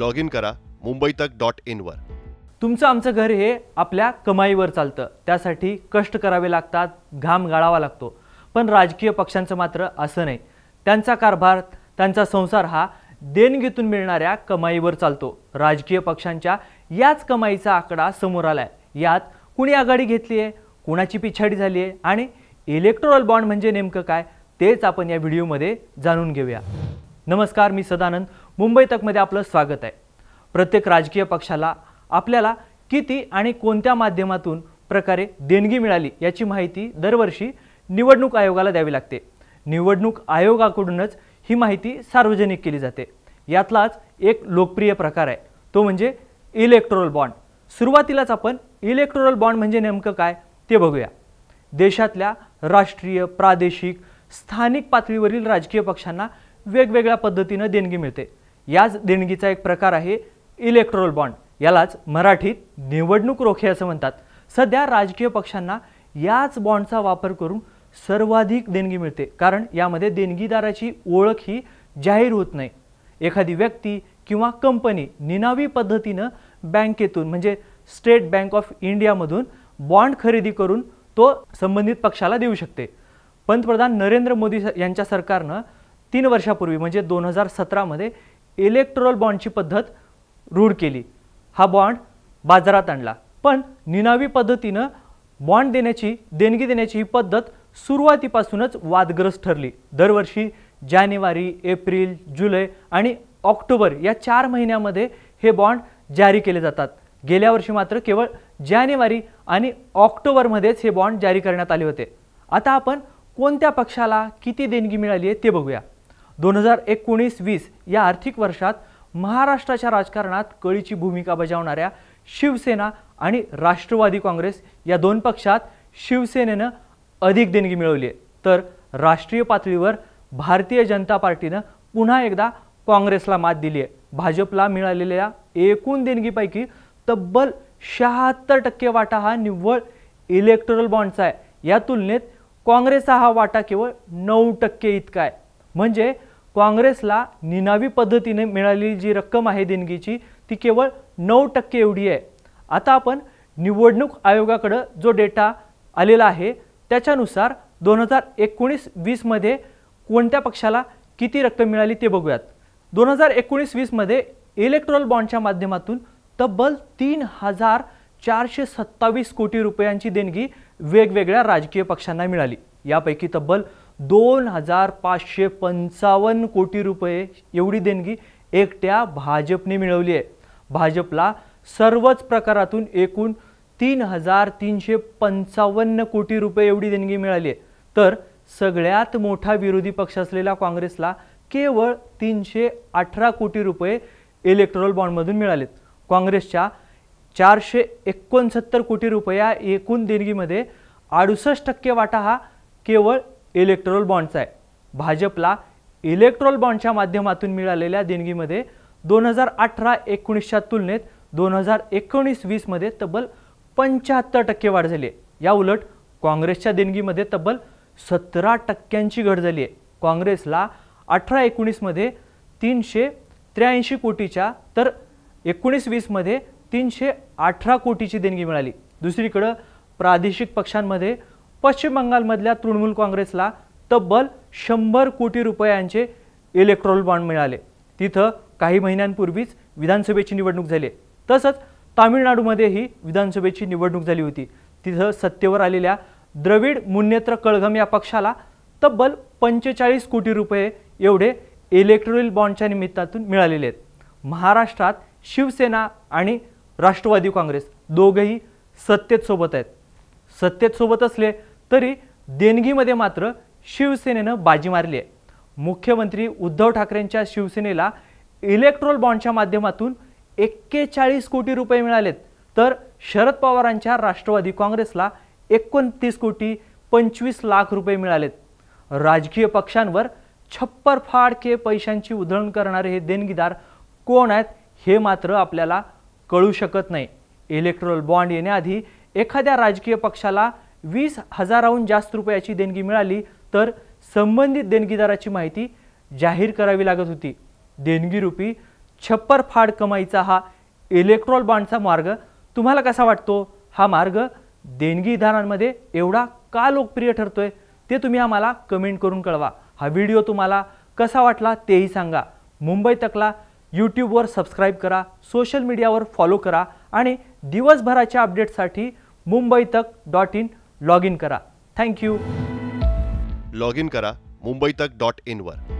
log in करा Mumbai Tak dot इनवर तुमचं आमचं घर हे आपल्या कमाईवर चालतं त्यासाठी कष्ट करावे लागतात घाम गाळावा लागतो पण राजकीय पक्षांचं मात्र असं नाही त्यांचा कारभार त्यांचा संसार हा देणगीतून मिळणाऱ्या कमाईवर चालतो राजकीय पक्षांच्या याच कमाईचा आकडा समोर आलाय यात कुणी आघाडी घेतली आहे कुणाची पिछाडी झाली आहे आणि इलेक्ट्रॉल बॉन्ड म्हणजे नेमकं काय तेच आपण या व्हिडिओमध्ये जाणून घेऊया नमस्कार मी सदानंद मुंबई तकमध्ये आपलं स्वागत आहे प्रत्येक राजकीय पक्षाला आपल्याला किती आणि कोणत्या माध्यमातून प्रकारे देणगी मिळाली याची माहिती दरवर्षी निवडणूक आयोगाला द्यावी लागते निवडणूक आयोगाकडूनच ही माहिती सार्वजनिक केली जाते यातलाच एक लोकप्रिय प्रकार आहे तो म्हणजे इलेक्ट्रोल बॉन्ड सुरुवातीलाच आपण इलेक्ट्रोल बॉन्ड म्हणजे नेमकं काय ते बघूया देशातल्या राष्ट्रीय प्रादेशिक स्थानिक पातळीवरील राजकीय पक्षांना वेगवेगळ्या पद्धतीनं देणगी मिळते याच देणगीचा एक प्रकार आहे इलेक्ट्रोल बॉन्ड यालाच मराठीत निवडणूक रोखे असं म्हणतात सध्या राजकीय पक्षांना याच बॉन्डचा वापर करून सर्वाधिक देणगी मिळते कारण यामध्ये देणगीदाराची ओळख ही जाहीर होत नाही एखादी व्यक्ती किंवा कंपनी निनावी पद्धतीनं बँकेतून म्हणजे स्टेट बँक ऑफ इंडियामधून बॉन्ड खरेदी करून तो संबंधित पक्षाला देऊ शकते पंतप्रधान नरेंद्र मोदी यांच्या सरकारनं तीन वर्षापूर्वी म्हणजे दोन हजार सतरामध्ये इलेक्ट्रॉल बॉन्डची पद्धत रूढ केली हा बॉन्ड बाजारात आणला पण निनावी पद्धतीनं बॉन्ड देण्याची देणगी देण्याची ही पद्धत सुरुवातीपासूनच वादग्रस्त ठरली दरवर्षी जानेवारी एप्रिल जुलै आणि ऑक्टोबर या चार महिन्यामध्ये हे बॉन्ड जारी केले जातात गेल्या वर्षी मात्र केवळ जानेवारी आणि ऑक्टोबरमध्येच हे बॉन्ड जारी करण्यात आले होते आता आपण कोणत्या पक्षाला किती देणगी मिळाली आहे ते बघूया दोन हजार एकोणीस वीस या आर्थिक वर्षात महाराष्ट्राच्या राजकारणात कळीची भूमिका बजावणाऱ्या शिवसेना आणि राष्ट्रवादी काँग्रेस या दोन पक्षात शिवसेनेनं अधिक देणगी मिळवली आहे तर राष्ट्रीय पातळीवर भारतीय जनता पार्टीनं पुन्हा एकदा काँग्रेसला मात दिली आहे भाजपला मिळालेल्या एकूण देणगीपैकी तब्बल शहात्तर टक्के वाटा हा निव्वळ इलेक्टोरल बॉन्डचा आहे या तुलनेत काँग्रेसचा हा वाटा केवळ नऊ टक्के इतका आहे म्हणजे काँग्रेसला निनावी पद्धतीने मिळालेली जी रक्कम आहे देणगीची ती केवळ नऊ टक्के एवढी आहे आता आपण निवडणूक आयोगाकडं जो डेटा आलेला आहे त्याच्यानुसार दोन हजार एकोणीस वीसमध्ये कोणत्या पक्षाला किती रक्कम मिळाली ते बघूयात दोन हजार एकोणीस वीसमध्ये इलेक्ट्रॉल बॉन्डच्या माध्यमातून तब्बल तीन हजार चारशे सत्तावीस कोटी रुपयांची देणगी वेगवेगळ्या राजकीय पक्षांना मिळाली यापैकी तब्बल दोन हजार पाचशे पंचावन्न कोटी रुपये एवढी देणगी एकट्या भाजपने मिळवली आहे भाजपला सर्वच प्रकारातून एकूण तीन हजार तीनशे पंचावन्न कोटी रुपये एवढी देणगी मिळाली आहे तर सगळ्यात मोठा विरोधी पक्ष असलेला काँग्रेसला केवळ तीनशे अठरा कोटी रुपये इलेक्ट्रॉल बॉन्डमधून मिळालेत काँग्रेसच्या चारशे एकोणसत्तर कोटी रुपया एकूण देणगीमध्ये अडुसष्ट टक्के वाटा हा केवळ इलेक्ट्रोल बॉन्डचा आहे भाजपला इलेक्ट्रोल बॉन्डच्या माध्यमातून मिळालेल्या देणगीमध्ये दोन हजार अठरा एकोणीसच्या तुलनेत दोन हजार एकोणीस वीसमध्ये तब्बल पंच्याहत्तर टक्के वाढ झाली आहे या उलट काँग्रेसच्या देणगीमध्ये तब्बल सतरा टक्क्यांची घट झाली आहे काँग्रेसला अठरा एकोणीसमध्ये तीनशे त्र्याऐंशी कोटीच्या तर एकोणीस वीसमध्ये तीनशे अठरा कोटीची देणगी मिळाली दुसरीकडं प्रादेशिक पक्षांमध्ये पश्चिम बंगालमधल्या तृणमूल काँग्रेसला तब्बल शंभर कोटी रुपयांचे इलेक्ट्रॉल बॉन्ड मिळाले तिथं काही महिन्यांपूर्वीच विधानसभेची निवडणूक झाली तसंच तामिळनाडूमध्येही विधानसभेची निवडणूक झाली होती तिथं सत्तेवर आलेल्या द्रविड मुन्नेत्र कळघम या पक्षाला तब्बल पंचेचाळीस कोटी रुपये एवढे इलेक्ट्रॉल बॉन्डच्या निमित्तातून मिळालेले आहेत महाराष्ट्रात शिवसेना आणि राष्ट्रवादी काँग्रेस दोघेही सत्तेत सोबत आहेत सत्तेत सोबत असले तरी देणगीमध्ये मात्र शिवसेनेनं बाजी मारली आहे मुख्यमंत्री उद्धव ठाकरेंच्या शिवसेनेला इलेक्ट्रोल बॉन्डच्या माध्यमातून एक्केचाळीस कोटी रुपये मिळालेत तर शरद पवारांच्या राष्ट्रवादी काँग्रेसला एकोणतीस कोटी पंचवीस लाख रुपये मिळालेत राजकीय पक्षांवर छप्पर फाडके पैशांची उधळण करणारे हे देणगीदार कोण आहेत हे मात्र आपल्याला कळू शकत नाही इलेक्ट्रोल बॉन्ड येण्याआधी एखाद्या राजकीय पक्षाला वीस हजाराहून जास्त रुपयाची देणगी मिळाली तर संबंधित देणगीदाराची माहिती जाहीर करावी लागत होती देणगीरूपी छप्पर फाड कमाईचा हा इलेक्ट्रॉल बाँडचा मार्ग तुम्हाला कसा वाटतो हा मार्ग देणगीदारांमध्ये एवढा का लोकप्रिय ठरतोय ते तुम्ही आम्हाला कमेंट करून कळवा हा व्हिडिओ तुम्हाला कसा वाटला तेही सांगा मुंबई तकला यूट्यूबवर सबस्क्राईब करा सोशल मीडियावर फॉलो करा आणि दिवसभराच्या अपडेटसाठी Mumbai Tak dot in log in करा थँक्यू लॉग इन करा मुंबई तक डॉट वर